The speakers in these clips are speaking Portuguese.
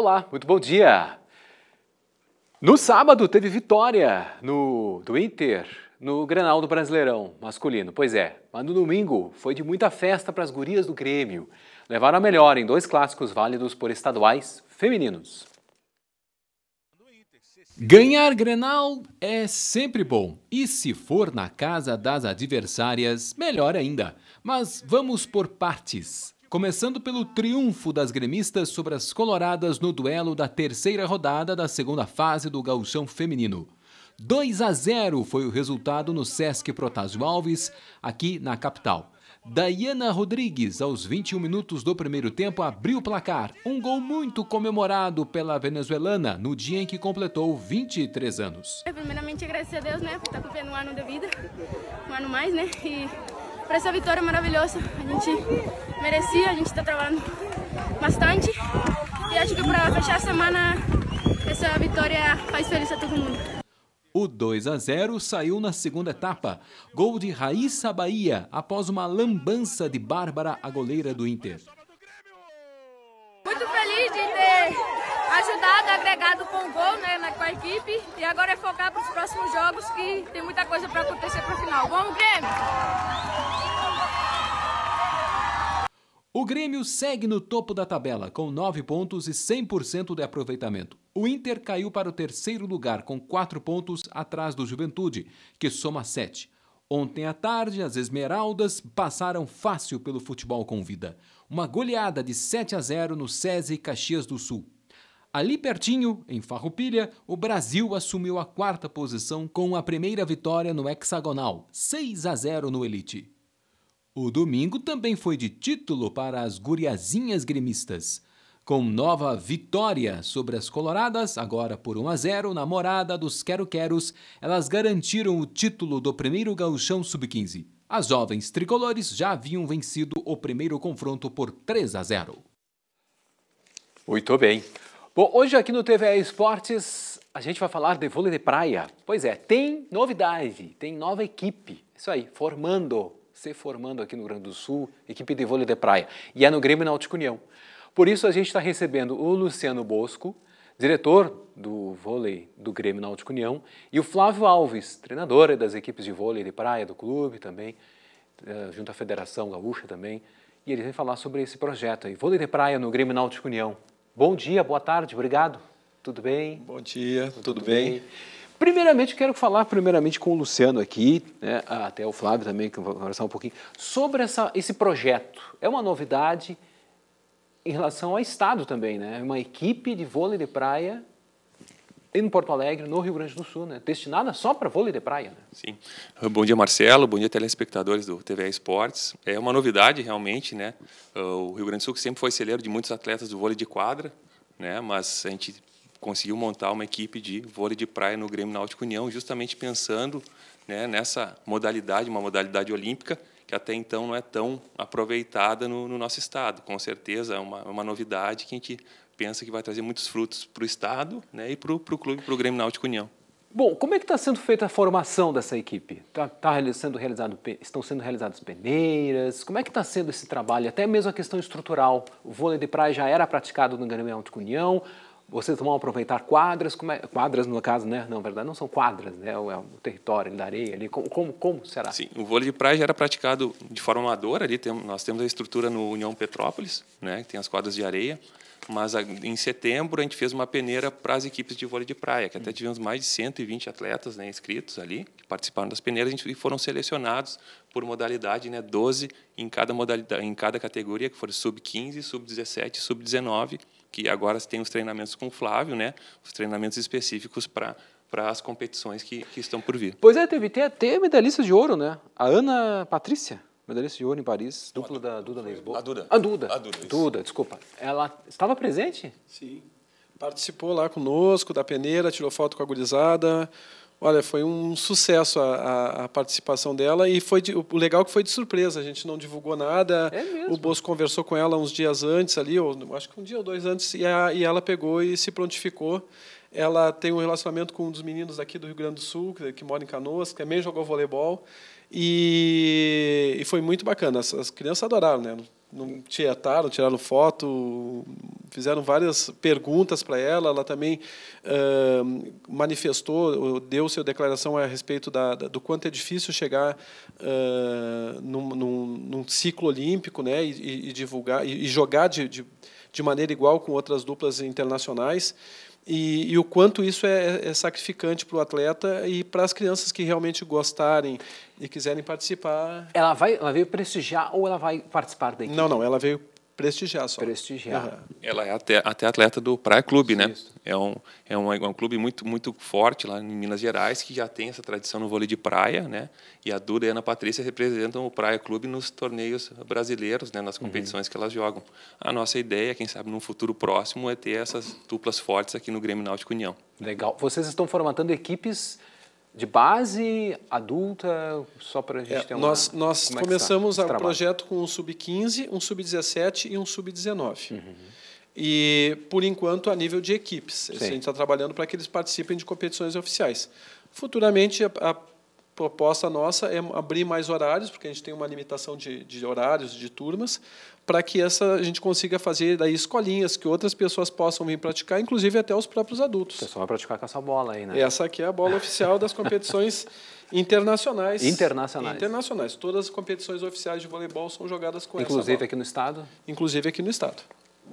Olá, muito bom dia. No sábado teve vitória no, do Inter no Grenal do Brasileirão masculino. Pois é, mas no domingo foi de muita festa para as gurias do Grêmio. Levaram a melhor em dois clássicos válidos por estaduais femininos. Ganhar Grenal é sempre bom, e se for na casa das adversárias, melhor ainda. Mas vamos por partes começando pelo triunfo das gremistas sobre as coloradas no duelo da terceira rodada da segunda fase do gauchão feminino. 2 a 0 foi o resultado no Sesc Protásio Alves, aqui na capital. Dayana Rodrigues, aos 21 minutos do primeiro tempo, abriu o placar. Um gol muito comemorado pela venezuelana no dia em que completou 23 anos. É, primeiramente, agradecer a Deus, né, por estar cumprindo um ano de vida, um ano mais, né, e para essa vitória maravilhosa. A gente merecia, a gente está trabalhando bastante. E acho que para fechar a semana, essa vitória faz feliz a todo mundo. O 2 a 0 saiu na segunda etapa. Gol de Raíssa Bahia após uma lambança de Bárbara, a goleira do Inter. Muito feliz de ter ajudado, agregado com o gol né, com a equipe. E agora é focar para os próximos jogos que tem muita coisa para acontecer para o final. Vamos, Grêmio! O Grêmio segue no topo da tabela, com 9 pontos e 100% de aproveitamento. O Inter caiu para o terceiro lugar, com 4 pontos atrás do Juventude, que soma 7. Ontem à tarde, as Esmeraldas passaram fácil pelo futebol com vida. Uma goleada de 7 a 0 no SESI Caxias do Sul. Ali pertinho, em Farroupilha, o Brasil assumiu a quarta posição com a primeira vitória no hexagonal, 6 a 0 no Elite. O domingo também foi de título para as guriazinhas gremistas. Com nova vitória sobre as Coloradas, agora por 1 a 0 na morada dos Quero-Queros, elas garantiram o título do primeiro gauchão sub-15. As jovens tricolores já haviam vencido o primeiro confronto por 3 a 0. Muito bem. Bom, hoje aqui no TVA Esportes a gente vai falar de vôlei de praia. Pois é, tem novidade, tem nova equipe. Isso aí, formando se formando aqui no Rio Grande do Sul, equipe de vôlei de praia, e é no Grêmio Náutico União. Por isso a gente está recebendo o Luciano Bosco, diretor do vôlei do Grêmio Náutico União, e o Flávio Alves, treinador das equipes de vôlei de praia do clube também, eh, junto à Federação Gaúcha também, e eles vêm falar sobre esse projeto aí, vôlei de praia no Grêmio Náutico União. Bom dia, boa tarde, obrigado. Tudo bem? Bom dia, tudo, tudo bem? bem? Primeiramente, quero falar primeiramente com o Luciano aqui, né, até o Flávio também, que vai conversar um pouquinho, sobre essa, esse projeto. É uma novidade em relação ao Estado também, né? É uma equipe de vôlei de praia em Porto Alegre, no Rio Grande do Sul, né? destinada só para vôlei de praia. Né? Sim. Bom dia, Marcelo. Bom dia, telespectadores do TV Esportes. É uma novidade, realmente, né? O Rio Grande do Sul sempre foi celeiro de muitos atletas do vôlei de quadra, né? Mas a gente conseguiu montar uma equipe de vôlei de praia no Grêmio Náutico União, justamente pensando né, nessa modalidade, uma modalidade olímpica, que até então não é tão aproveitada no, no nosso estado. Com certeza é uma, é uma, novidade que a gente pensa que vai trazer muitos frutos para o estado né, e para o clube, para o Grêmio Náutico União. Bom, como é que está sendo feita a formação dessa equipe? Tá, tá sendo realizado, estão sendo realizadas peneiras? Como é que está sendo esse trabalho? Até mesmo a questão estrutural. O vôlei de praia já era praticado no Grêmio Náutico União vocês vão aproveitar quadras, é, quadras no caso, né? Não, verdade, não são quadras, né? É o é território da areia ali. Como, como, como, será? Sim, o vôlei de praia já era praticado de forma amadora ali. Tem, nós temos a estrutura no União Petrópolis, né? Que tem as quadras de areia. Mas a, em setembro a gente fez uma peneira para as equipes de vôlei de praia, que até hum. tivemos mais de 120 atletas né, inscritos ali, que participaram das peneiras e foram selecionados por modalidade, né, 12 em cada modalidade, em cada categoria, que foram sub-15, sub-17, sub-19 que agora tem os treinamentos com o Flávio, né? Os treinamentos específicos para para as competições que, que estão por vir. Pois é, teve tem até medalhista de ouro, né? A Ana Patrícia, medalhista de ouro em Paris, dupla da Duda Lisboa. A Duda. A Duda. A Duda, Duda, desculpa. Ela estava presente? Sim. Participou lá conosco da peneira, tirou foto com a gurizada, Olha, foi um sucesso a, a, a participação dela e foi de, o legal é que foi de surpresa. A gente não divulgou nada. É o Bosso conversou com ela uns dias antes ali, ou, acho que um dia ou dois antes, e, a, e ela pegou e se prontificou. Ela tem um relacionamento com um dos meninos aqui do Rio Grande do Sul, que, que mora em Canoas, que também jogou voleibol. E, e foi muito bacana. As, as crianças adoraram, né? Não, não tietaram, tá? tiraram foto, fizeram várias perguntas para ela, ela também uh, manifestou, deu sua declaração a respeito da, da, do quanto é difícil chegar uh, num, num, num, ciclo olímpico né, e, e divulgar e, e jogar de, de, de, maneira igual com outras duplas internacionais. E, e o quanto isso é, é, é sacrificante para o atleta e para as crianças que realmente gostarem e quiserem participar. Ela, vai, ela veio prestigiar ou ela vai participar da equipe? Não, não, ela veio Prestigiar só. Prestigiar. Uhum. Ela é até, até atleta do Praia Clube, né? É um, é, um, é um clube muito, muito forte lá em Minas Gerais, que já tem essa tradição no vôlei de praia, né? E a Duda e a Ana Patrícia representam o Praia Clube nos torneios brasileiros, né? nas uhum. competições uhum. que elas jogam. A nossa ideia, quem sabe num futuro próximo, é ter essas duplas fortes aqui no Grêmio Náutico União. Legal. Vocês estão formatando equipes de base, adulta, só para a gente é, ter uma... Nós, nós é tá começamos o projeto com um sub-15, um sub-17 e um sub-19. Uhum. E, por enquanto, a nível de equipes. Sim. A gente está trabalhando para que eles participem de competições oficiais. Futuramente, a, a proposta nossa é abrir mais horários, porque a gente tem uma limitação de, de horários, de turmas, para que essa, a gente consiga fazer daí escolinhas que outras pessoas possam vir praticar, inclusive até os próprios adultos. O pessoal vai praticar com essa bola aí, né? Essa aqui é a bola oficial das competições internacionais. Internacionais. Internacionais. Todas as competições oficiais de voleibol são jogadas com inclusive essa Inclusive aqui no estado? Inclusive aqui no estado.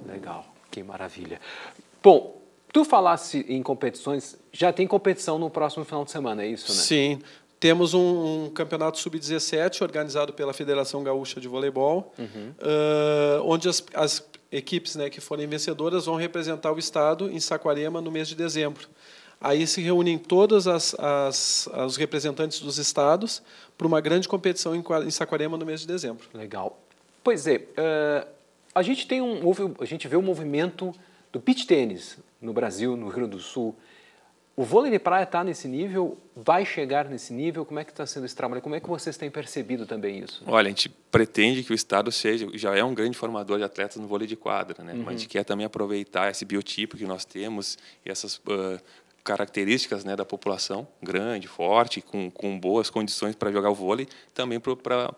Legal, que maravilha. Bom, tu falasse em competições, já tem competição no próximo final de semana, é isso, né? Sim. Temos um, um campeonato sub-17 organizado pela Federação Gaúcha de Voleibol, uhum. uh, onde as, as equipes né, que forem vencedoras vão representar o Estado em Saquarema no mês de dezembro. Aí se reúnem todos as, as, os representantes dos estados para uma grande competição em, em, Saquarema no mês de dezembro. Legal. Pois é, uh, a gente tem um, a gente vê um movimento do beach tênis no Brasil, no Rio Grande do Sul, o vôlei de praia está nesse nível? Vai chegar nesse nível? Como é que está sendo esse trabalho? Como é que vocês têm percebido também isso? Olha, a gente pretende que o Estado seja, já é um grande formador de atletas no vôlei de quadra, né? Uhum. Mas a gente quer também aproveitar esse biotipo que nós temos, e essas uh, características né, da população, grande, forte, com, com boas condições para jogar o vôlei, também para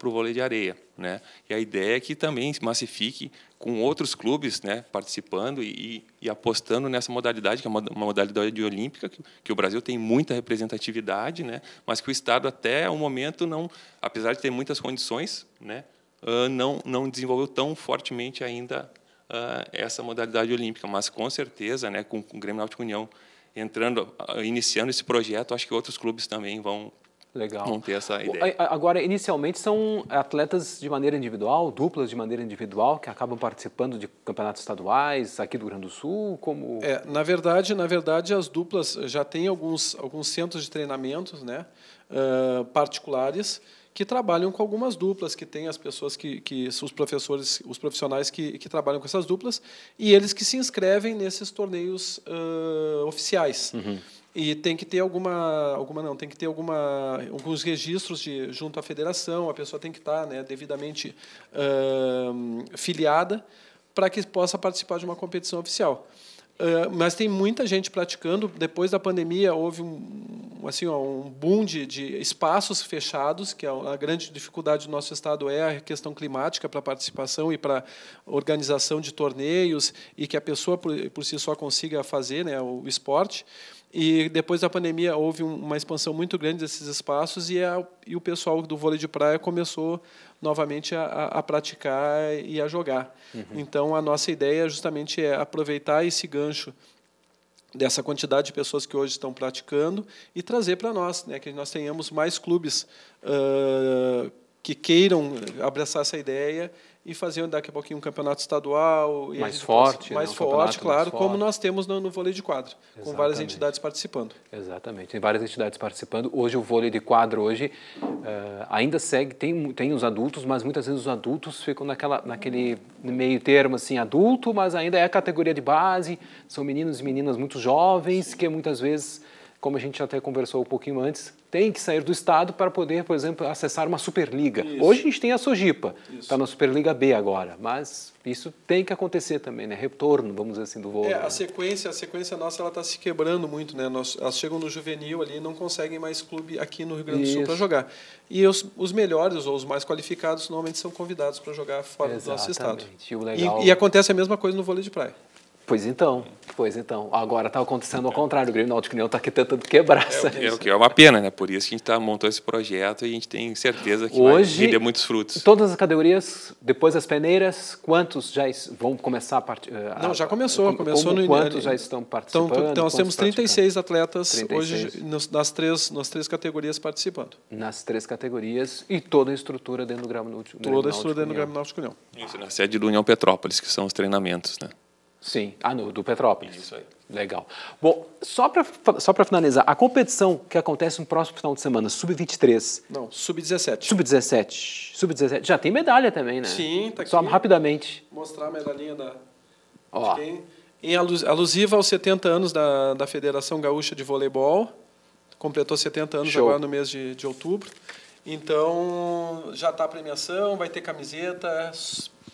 o vôlei de areia. Né? E a ideia é que também se massifique com outros clubes né, participando e, e, apostando nessa modalidade, que é uma, uma modalidade olímpica, que, que, o Brasil tem muita representatividade, né, mas que o Estado até o momento não, apesar de ter muitas condições, né, uh, não, não desenvolveu tão fortemente ainda uh, essa modalidade olímpica. Mas com certeza, né, com, com o Grêmio Náutico União entrando, iniciando esse projeto, acho que outros clubes também vão Legal. ter essa ideia. Agora, inicialmente são atletas de maneira individual, duplas de maneira individual, que acabam participando de campeonatos estaduais aqui do Rio Grande do Sul, como... É, na verdade, na verdade, as duplas já têm alguns, alguns centros de treinamento né, uh, particulares, que trabalham com algumas duplas, que tem as pessoas que, que são os professores, os profissionais que, que trabalham com essas duplas, e eles que se inscrevem nesses torneios uh, oficiais. Uhum. E tem que ter alguma, alguma não, tem que ter alguma, alguns registros de, junto à federação, a pessoa tem que estar tá, né, devidamente uh, filiada para que possa participar de uma competição oficial. Eh, mas tem muita gente praticando. Depois da pandemia, houve um, assim, um boom de, de espaços fechados, que é a grande dificuldade do nosso Estado é a questão climática para participação e para organização de torneios, e que a pessoa, por, por si só, consiga fazer né, o esporte. E depois da pandemia houve uma expansão muito grande desses espaços e, a, e o pessoal do vôlei de praia começou novamente a, a praticar e a jogar. Uhum. Então a nossa ideia justamente é aproveitar esse gancho dessa quantidade de pessoas que hoje estão praticando e trazer para nós, né, que nós tenhamos mais clubes uh, que queiram abraçar essa ideia e fazer daqui a pouquinho um campeonato estadual mais forte né? mais né? um forte claro mais forte. como nós temos no, no vôlei de quadro Exatamente. com várias entidades participando Exatamente tem várias entidades participando hoje o vôlei de quadro hoje uh, ainda segue tem tem os adultos mas muitas vezes os adultos ficam naquela naquele meio termo assim adulto mas ainda é a categoria de base são meninos e meninas muito jovens que muitas vezes como a gente até conversou um pouquinho antes, tem que sair do Estado para poder, por exemplo, acessar uma Superliga. Isso. Hoje a gente tem a Sojipa, está na Superliga B agora, mas isso tem que acontecer também, né? Retorno, vamos dizer assim, do voo. É, né? a sequência, a sequência nossa, ela está se quebrando muito, né? Nós, elas chegam no juvenil ali, não conseguem mais clube aqui no Rio Grande do Sul para jogar. E os, os, melhores ou os mais qualificados normalmente são convidados para jogar fora Exatamente. do nosso estado. E, e, e acontece a mesma coisa no vôlei de praia. Pois então, pois então. Agora está acontecendo ao então. contrário, o Grêmio Náutico União está aqui tentando quebrar é, essa. É, é, é uma pena, né? Por isso que a gente tá, montou esse projeto e a gente tem certeza que Hoje, vai render muitos frutos. Todas as categorias, depois as peneiras, quantos já vão começar a partir? Eh, Não, já começou, como, começou como, no Quantos já estão então, participando? Então, então nós temos 36 atletas 36. hoje nas, três, nas três categorias participando. Nas três categorias e toda a estrutura dentro do Grêmio Náutico Toda a estrutura dentro do Grêmio Náutico União. Isso, na sede do União Petrópolis, que são os treinamentos, né? Sim, ah, no, do Petrópolis. Isso aí. Legal. Bom, só para só para finalizar, a competição que acontece no próximo final de semana, Sub-23. Não, Sub-17. Sub-17. Sub-17. Já tem medalha também, né? Sim, tá aqui. Só rapidamente. Mostrar a medalhinha da. Ó. Quem, em alus, alusiva aos 70 anos da, da Federação Gaúcha de Voleibol. Completou 70 anos Show. agora no mês de, de outubro. Então, já está a premiação, vai ter camiseta,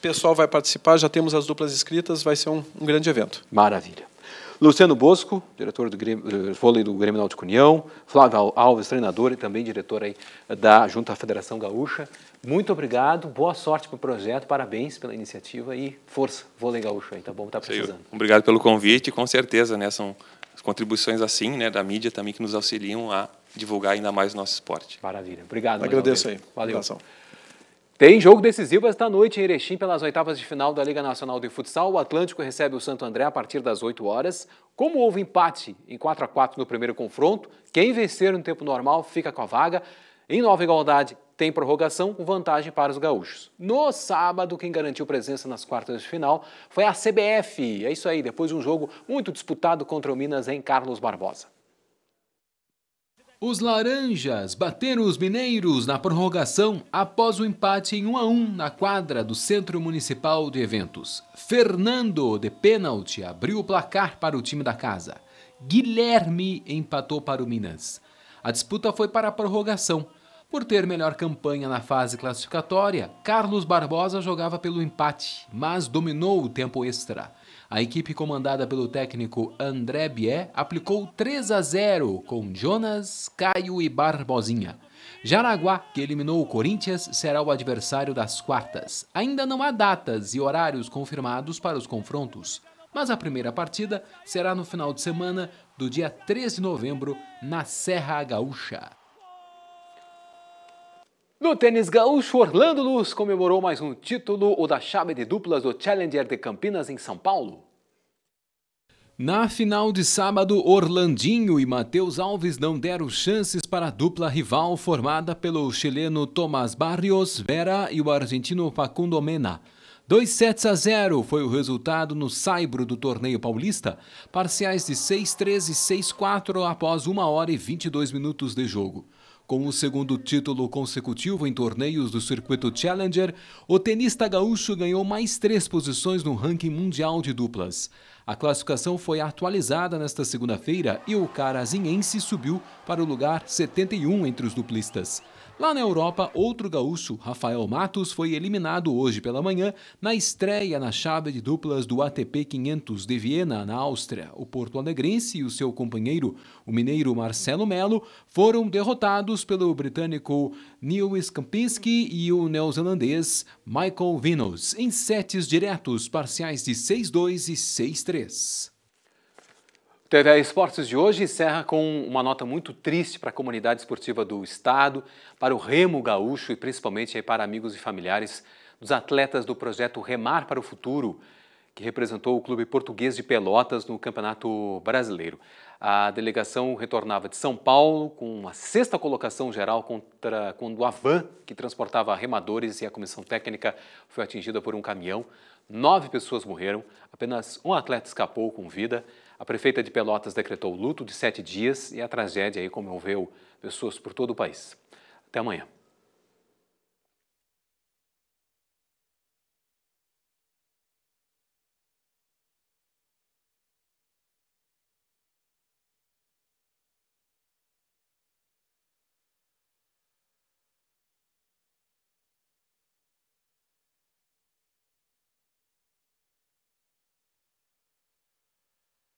pessoal vai participar, já temos as duplas escritas, vai ser um, um grande evento. Maravilha. Luciano Bosco, diretor do, Grêmio, eh, vôlei do Grêmio Náutico União, Flávio Alves, treinador e também diretor aí eh, da Junta da Federação Gaúcha. Muito obrigado, boa sorte para o projeto, parabéns pela iniciativa e força, vôlei gaúcho aí, tá bom? Tá precisando. Obrigado pelo convite, com certeza, né? São contribuições assim, né, da mídia também que nos auxiliam a divulgar ainda mais o nosso esporte. Maravilha. Obrigado. Agradeço aí. Valeu. Obrigação. Tem jogo decisivo esta noite em Erechim pelas oitavas de final da Liga Nacional de Futsal. O Atlântico recebe o Santo André a partir das 8 horas. Como houve empate em 4 a 4 no primeiro confronto, quem vencer no tempo normal fica com a vaga. Em nova igualdade, tem prorrogação com vantagem para os gaúchos. No sábado, quem garantiu presença nas quartas de final foi a CBF. É isso aí, depois de um jogo muito disputado contra o Minas em Carlos Barbosa. Os Laranjas bateram os Mineiros na prorrogação após o empate em 1 a 1 na quadra do Centro Municipal de Eventos. Fernando, de pênalti, abriu o placar para o time da casa. Guilherme empatou para o Minas. A disputa foi para a prorrogação. Por ter melhor campanha na fase classificatória, Carlos Barbosa jogava pelo empate, mas dominou o tempo extra. A equipe comandada pelo técnico André Bié aplicou 3 a 0 com Jonas, Caio e Barbosinha. Jaraguá, que eliminou o Corinthians, será o adversário das quartas. Ainda não há datas e horários confirmados para os confrontos, mas a primeira partida será no final de semana do dia 3 de novembro na Serra Gaúcha. No tênis gaúcho, Orlando Luz comemorou mais um título, o da chave de duplas do Challenger de Campinas, em São Paulo. Na final de sábado, Orlandinho e Matheus Alves não deram chances para a dupla rival formada pelo chileno Tomás Barrios Vera e o argentino Facundo Mena. 2 sets a 0 foi o resultado no saibro do torneio paulista, parciais de 6-3 e 6-4 após 1 hora e 22 minutos de jogo. Com o segundo título consecutivo em torneios do circuito Challenger, o tenista gaúcho ganhou mais três posições no ranking mundial de duplas. A classificação foi atualizada nesta segunda-feira e o carazinhense subiu para o lugar 71 entre os duplistas. Lá na Europa, outro gaúcho, Rafael Matos, foi eliminado hoje pela manhã na estreia na chave de duplas do ATP 500 de Viena, na Áustria. O porto alegrense e o seu companheiro, o mineiro Marcelo Melo, foram derrotados pelo britânico Lewis Kampinski e o neozelandês Michael Vinos em sets diretos parciais de 6-2 e 6-3. TV Esportes de hoje encerra com uma nota muito triste para a comunidade esportiva do Estado, para o remo gaúcho e principalmente para amigos e familiares dos atletas do projeto Remar para o Futuro, que representou o clube português de Pelotas no Campeonato Brasileiro. A delegação retornava de São Paulo com a sexta colocação geral contra, quando a van que transportava remadores e a comissão técnica foi atingida por um caminhão. Nove pessoas morreram, apenas um atleta escapou com vida. A prefeita de Pelotas decretou luto de sete dias e a tragédia comoveu pessoas por todo o país. Até amanhã.